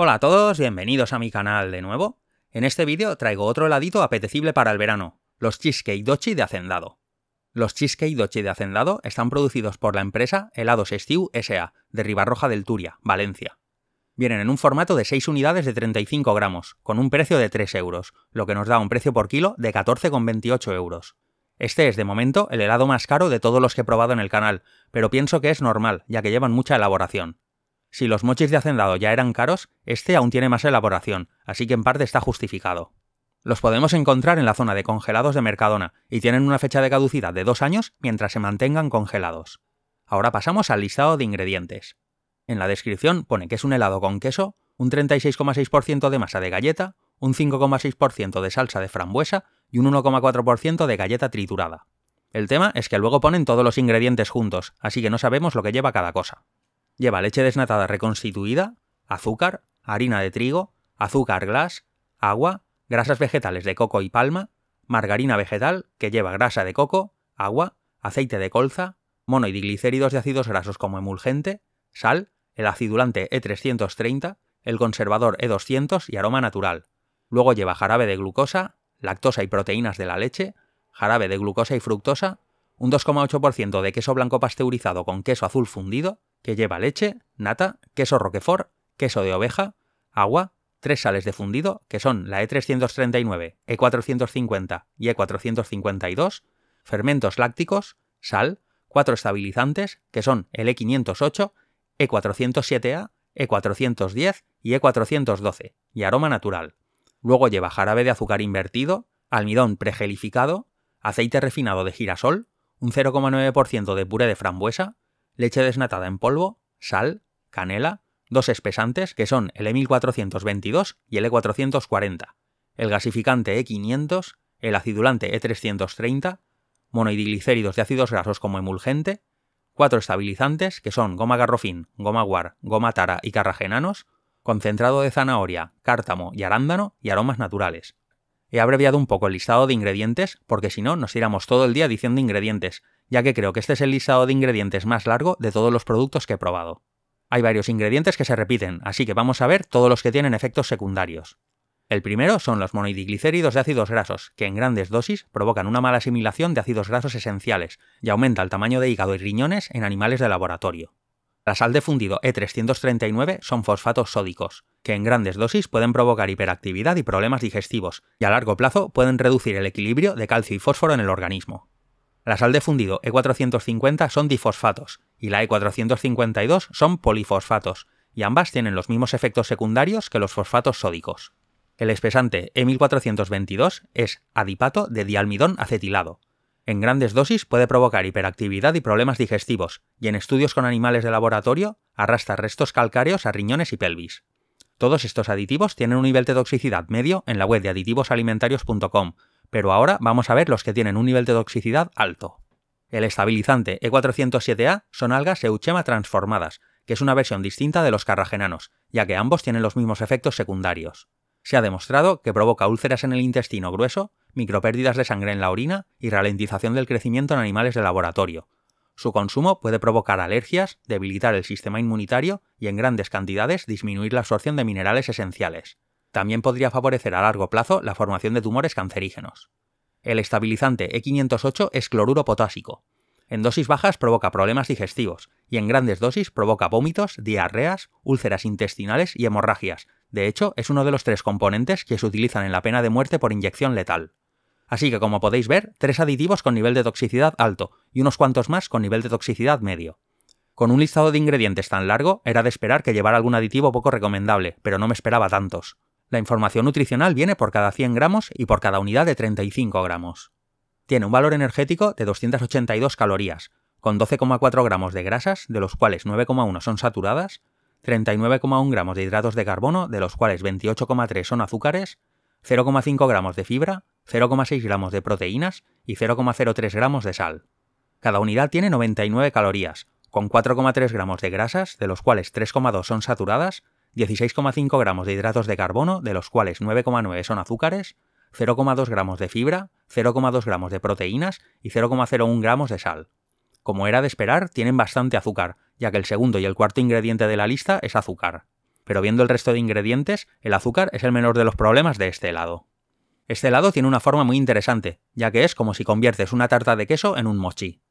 Hola a todos, bienvenidos a mi canal de nuevo. En este vídeo traigo otro heladito apetecible para el verano, los Cheesecake Dochi de Hacendado. Los Cheesecake Dochi de Hacendado están producidos por la empresa Helados Estiu S.A. de Ribarroja del Turia, Valencia. Vienen en un formato de 6 unidades de 35 gramos, con un precio de 3 euros, lo que nos da un precio por kilo de 14,28 euros. Este es de momento el helado más caro de todos los que he probado en el canal, pero pienso que es normal, ya que llevan mucha elaboración. Si los mochis de hacendado ya eran caros, este aún tiene más elaboración, así que en parte está justificado. Los podemos encontrar en la zona de congelados de Mercadona y tienen una fecha de caducidad de dos años mientras se mantengan congelados. Ahora pasamos al listado de ingredientes. En la descripción pone que es un helado con queso, un 36,6% de masa de galleta, un 5,6% de salsa de frambuesa y un 1,4% de galleta triturada. El tema es que luego ponen todos los ingredientes juntos, así que no sabemos lo que lleva cada cosa. Lleva leche desnatada reconstituida, azúcar, harina de trigo, azúcar glass, agua, grasas vegetales de coco y palma, margarina vegetal que lleva grasa de coco, agua, aceite de colza, diglicéridos de ácidos grasos como emulgente, sal, el acidulante E330, el conservador E200 y aroma natural. Luego lleva jarabe de glucosa, lactosa y proteínas de la leche, jarabe de glucosa y fructosa, un 2,8% de queso blanco pasteurizado con queso azul fundido, que lleva leche, nata, queso roquefort, queso de oveja, agua, tres sales de fundido, que son la E339, E450 y E452, e e fermentos lácticos, sal, cuatro estabilizantes, que son el E508, E407A, E410 y E412, y aroma natural. Luego lleva jarabe de azúcar invertido, almidón pregelificado, aceite refinado de girasol, un 0,9% de puré de frambuesa, leche desnatada en polvo, sal, canela, dos espesantes que son el E1422 y el E440, el gasificante E500, el acidulante E330, monoidiglicéridos de ácidos grasos como emulgente, cuatro estabilizantes que son goma garrofín, goma guar, goma tara y carragenanos, concentrado de zanahoria, cártamo y arándano y aromas naturales. He abreviado un poco el listado de ingredientes porque si no nos tiramos todo el día diciendo ingredientes ya que creo que este es el listado de ingredientes más largo de todos los productos que he probado. Hay varios ingredientes que se repiten, así que vamos a ver todos los que tienen efectos secundarios. El primero son los monoidiglicéridos de ácidos grasos, que en grandes dosis provocan una mala asimilación de ácidos grasos esenciales y aumenta el tamaño de hígado y riñones en animales de laboratorio. La sal de fundido E339 son fosfatos sódicos, que en grandes dosis pueden provocar hiperactividad y problemas digestivos, y a largo plazo pueden reducir el equilibrio de calcio y fósforo en el organismo. La sal de fundido E450 son difosfatos y la E452 son polifosfatos, y ambas tienen los mismos efectos secundarios que los fosfatos sódicos. El espesante E1422 es adipato de dialmidón acetilado. En grandes dosis puede provocar hiperactividad y problemas digestivos, y en estudios con animales de laboratorio arrastra restos calcáreos a riñones y pelvis. Todos estos aditivos tienen un nivel de toxicidad medio en la web de aditivosalimentarios.com pero ahora vamos a ver los que tienen un nivel de toxicidad alto. El estabilizante E407A son algas euchema transformadas, que es una versión distinta de los carragenanos, ya que ambos tienen los mismos efectos secundarios. Se ha demostrado que provoca úlceras en el intestino grueso, micropérdidas de sangre en la orina y ralentización del crecimiento en animales de laboratorio. Su consumo puede provocar alergias, debilitar el sistema inmunitario y en grandes cantidades disminuir la absorción de minerales esenciales. También podría favorecer a largo plazo la formación de tumores cancerígenos. El estabilizante E508 es cloruro potásico. En dosis bajas provoca problemas digestivos y en grandes dosis provoca vómitos, diarreas, úlceras intestinales y hemorragias. De hecho, es uno de los tres componentes que se utilizan en la pena de muerte por inyección letal. Así que como podéis ver, tres aditivos con nivel de toxicidad alto y unos cuantos más con nivel de toxicidad medio. Con un listado de ingredientes tan largo, era de esperar que llevara algún aditivo poco recomendable, pero no me esperaba tantos. La información nutricional viene por cada 100 gramos y por cada unidad de 35 gramos. Tiene un valor energético de 282 calorías, con 12,4 gramos de grasas, de los cuales 9,1 son saturadas, 39,1 gramos de hidratos de carbono, de los cuales 28,3 son azúcares, 0,5 gramos de fibra, 0,6 gramos de proteínas y 0,03 gramos de sal. Cada unidad tiene 99 calorías, con 4,3 gramos de grasas, de los cuales 3,2 son saturadas, 16,5 gramos de hidratos de carbono, de los cuales 9,9 son azúcares, 0,2 gramos de fibra, 0,2 gramos de proteínas y 0,01 gramos de sal. Como era de esperar, tienen bastante azúcar, ya que el segundo y el cuarto ingrediente de la lista es azúcar. Pero viendo el resto de ingredientes, el azúcar es el menor de los problemas de este helado. Este helado tiene una forma muy interesante, ya que es como si conviertes una tarta de queso en un mochi.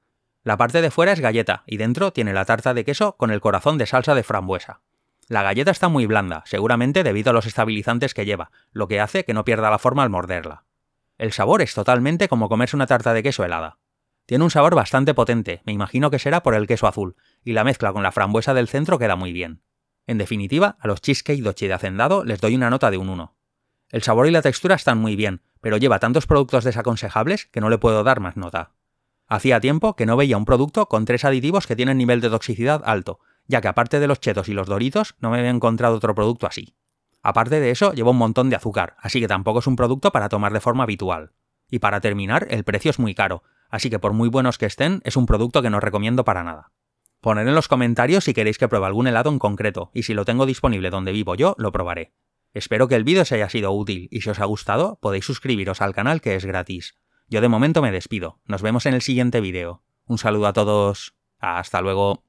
La parte de fuera es galleta y dentro tiene la tarta de queso con el corazón de salsa de frambuesa. La galleta está muy blanda, seguramente debido a los estabilizantes que lleva, lo que hace que no pierda la forma al morderla. El sabor es totalmente como comerse una tarta de queso helada. Tiene un sabor bastante potente, me imagino que será por el queso azul, y la mezcla con la frambuesa del centro queda muy bien. En definitiva, a los cheesecake dochi de hacendado les doy una nota de un 1. El sabor y la textura están muy bien, pero lleva tantos productos desaconsejables que no le puedo dar más nota. Hacía tiempo que no veía un producto con tres aditivos que tienen nivel de toxicidad alto, ya que aparte de los chetos y los doritos, no me había encontrado otro producto así. Aparte de eso, llevo un montón de azúcar, así que tampoco es un producto para tomar de forma habitual. Y para terminar, el precio es muy caro, así que por muy buenos que estén, es un producto que no recomiendo para nada. Poned en los comentarios si queréis que pruebe algún helado en concreto, y si lo tengo disponible donde vivo yo, lo probaré. Espero que el vídeo os haya sido útil, y si os ha gustado, podéis suscribiros al canal que es gratis. Yo de momento me despido, nos vemos en el siguiente vídeo. Un saludo a todos, hasta luego.